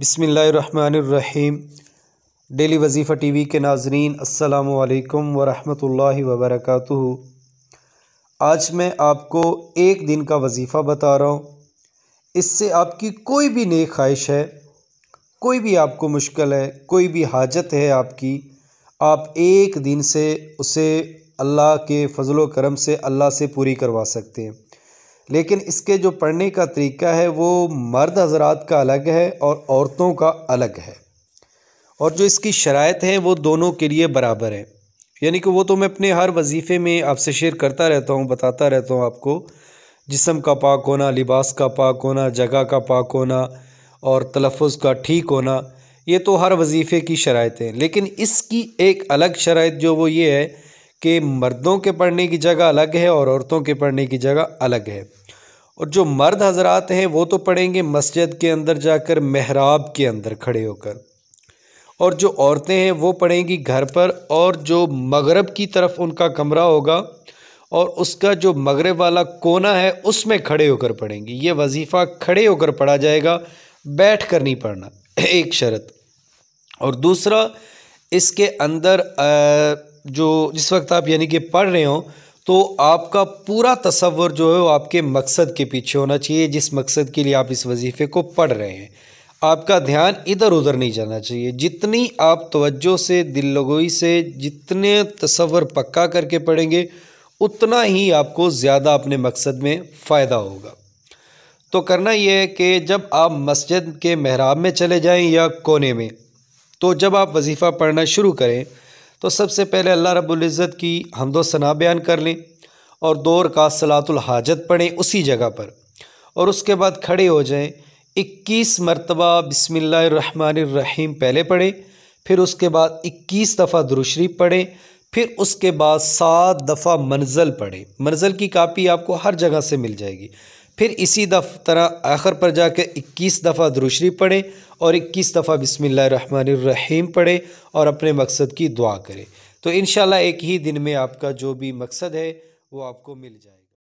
बसमीम डेली वजीफ़ा T V के नाजरीन असलकम वरहमल वबरक आज मैं आपको एक दिन का वजीफ़ा बता रहा हूँ इससे आपकी कोई भी नई ख्वाहिश है कोई भी आपको मुश्किल है कोई भी हाजत है आपकी आप एक दिन से उसे अल्लाह के फजलो करम से अल्लाह से पूरी करवा सकते हैं लेकिन इसके जो पढ़ने का तरीका है वो मर्द हजरात का अलग है और औरतों का अलग है और जो इसकी शरात है वो दोनों के लिए बराबर है यानी कि वो तो मैं अपने हर वजीफ़े में आपसे शेयर करता रहता हूँ बताता रहता हूँ आपको जिसम का पाक होना लिबास का पाक होना जगह का पाक होना और तलफ़ का ठीक होना ये तो हर वजीफ़े की शरात है लेकिन इसकी एक अलग शरात जो वो ये है कि मर्दों के पढ़ने की जगह अलग है और औरतों के पढ़ने की जगह अलग है और जो मर्द हजरात हैं वो तो पढ़ेंगे मस्जिद के अंदर जाकर महराब के अंदर खड़े होकर और जो औरतें हैं वो पढ़ेंगी घर पर और जो मगरब की तरफ उनका कमरा होगा और उसका जो मगरब वाला कोना है उसमें खड़े होकर पढ़ेंगी ये वजीफ़ा खड़े होकर पढ़ा जाएगा बैठ कर नहीं पढ़ना एक शर्त और दूसरा इसके अंदर जो जिस वक्त आप यानी कि पढ़ रहे हो तो आपका पूरा तस्वर जो है वो आपके मकसद के पीछे होना चाहिए जिस मकसद के लिए आप इस वजीफ़े को पढ़ रहे हैं आपका ध्यान इधर उधर नहीं जाना चाहिए जितनी आप तवज्जो से दिल लगोई से जितने तस्वर पक्का करके पढ़ेंगे उतना ही आपको ज़्यादा अपने मकसद में फ़ायदा होगा तो करना यह है कि जब आप मस्जिद के महराब में चले जाएं या कोने में तो जब आप वजीफ़ा पढ़ना शुरू करें तो सबसे पहले अल्लाह रब्ज़त की हमदो सना बयान कर लें और दो रकात सलातुल हाजत पढ़ें उसी जगह पर और उसके बाद खड़े हो जाएं इक्कीस मरतबा बसमीम पहले पढ़ें फिर उसके बाद इक्कीस दफ़ा दुरुशरीफ पढ़ें फिर उसके बाद सात दफ़ा मंजिल पढ़ें मंजिल की कापी आपको हर जगह से मिल जाएगी फिर इसी दफ़ तरह आखिर पर जाकर 21 दफ़ा दुरुशरी पढ़ें और 21 दफ़ा बिसमीम पढ़ें और अपने मकसद की दुआ करें तो इन एक ही दिन में आपका जो भी मकसद है वो आपको मिल जाए